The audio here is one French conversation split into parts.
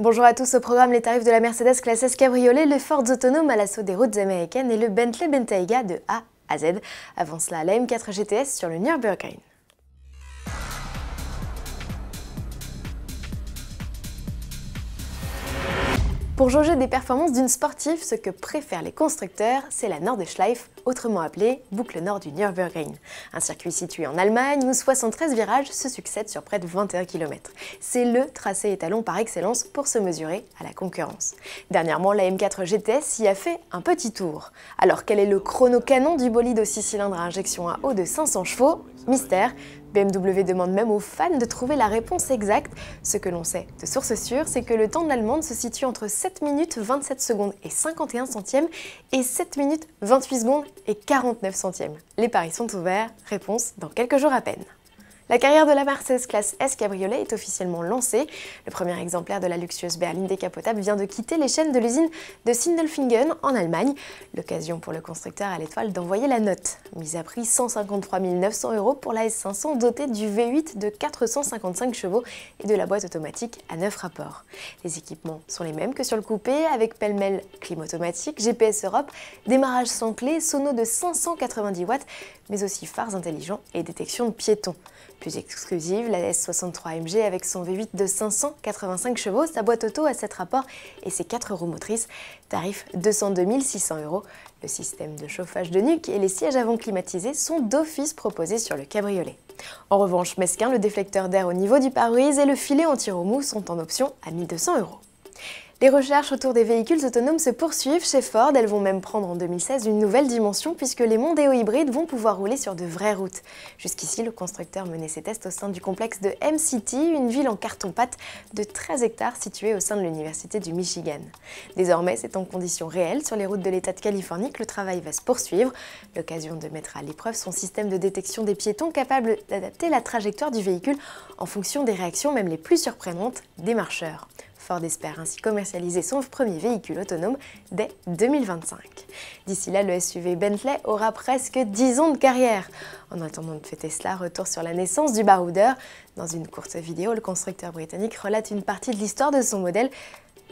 Bonjour à tous, au programme les tarifs de la Mercedes classe S cabriolet, le Ford Autonome à l'assaut des routes américaines et le Bentley Bentayga de A à Z. Avant cela, la M4 GTS sur le Nürburgring. Pour jauger des performances d'une sportive, ce que préfèrent les constructeurs, c'est la Nordschleife, autrement appelée boucle nord du Nürburgring. Un circuit situé en Allemagne où 73 virages se succèdent sur près de 21 km. C'est le tracé étalon par excellence pour se mesurer à la concurrence. Dernièrement, la M4 GTS y a fait un petit tour. Alors quel est le chrono canon du bolide aux 6 cylindres à injection à eau de 500 chevaux Mystère, BMW demande même aux fans de trouver la réponse exacte. Ce que l'on sait de source sûre, c'est que le temps de l'allemande se situe entre 7 minutes 27 secondes et 51 centièmes et 7 minutes 28 secondes et 49 centièmes. Les paris sont ouverts, réponse dans quelques jours à peine. La carrière de la Mercedes classe S Cabriolet est officiellement lancée. Le premier exemplaire de la luxueuse berline décapotable vient de quitter les chaînes de l'usine de Sindelfingen en Allemagne. L'occasion pour le constructeur à l'étoile d'envoyer la note. Mise à prix 153 900 euros pour la S500 dotée du V8 de 455 chevaux et de la boîte automatique à 9 rapports. Les équipements sont les mêmes que sur le coupé avec pêle-mêle clim automatique, GPS Europe, démarrage sans clé, sono de 590 watts, mais aussi phares intelligents et détection de piétons. Plus exclusive, la S63 mg avec son V8 de 585 chevaux, sa boîte auto à 7 rapports et ses 4 roues motrices, tarif 202 600 euros. Le système de chauffage de nuque et les sièges avant climatisés sont d'office proposés sur le cabriolet. En revanche, mesquin, le déflecteur d'air au niveau du pare-brise et le filet anti-remous sont en option à 1200 euros. Les recherches autour des véhicules autonomes se poursuivent chez Ford. Elles vont même prendre en 2016 une nouvelle dimension puisque les Mondeo hybrides vont pouvoir rouler sur de vraies routes. Jusqu'ici, le constructeur menait ses tests au sein du complexe de M-City, une ville en carton-pâte de 13 hectares située au sein de l'Université du Michigan. Désormais, c'est en conditions réelles sur les routes de l'État de Californie que le travail va se poursuivre. L'occasion de mettre à l'épreuve son système de détection des piétons capable d'adapter la trajectoire du véhicule en fonction des réactions même les plus surprenantes des marcheurs. Ford espère ainsi commercialiser son premier véhicule autonome dès 2025. D'ici là, le SUV Bentley aura presque 10 ans de carrière. En attendant de fêter cela, retour sur la naissance du baroudeur. Dans une courte vidéo, le constructeur britannique relate une partie de l'histoire de son modèle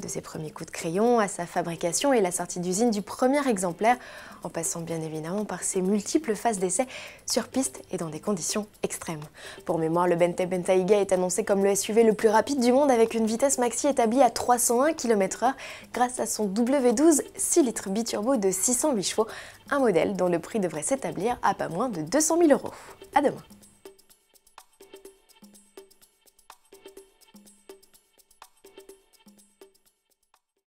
de ses premiers coups de crayon à sa fabrication et la sortie d'usine du premier exemplaire, en passant bien évidemment par ses multiples phases d'essai sur piste et dans des conditions extrêmes. Pour mémoire, le Bente Bentayga est annoncé comme le SUV le plus rapide du monde avec une vitesse maxi établie à 301 km/h grâce à son W12 6 litres biturbo de 608 chevaux, un modèle dont le prix devrait s'établir à pas moins de 200 000 euros. À demain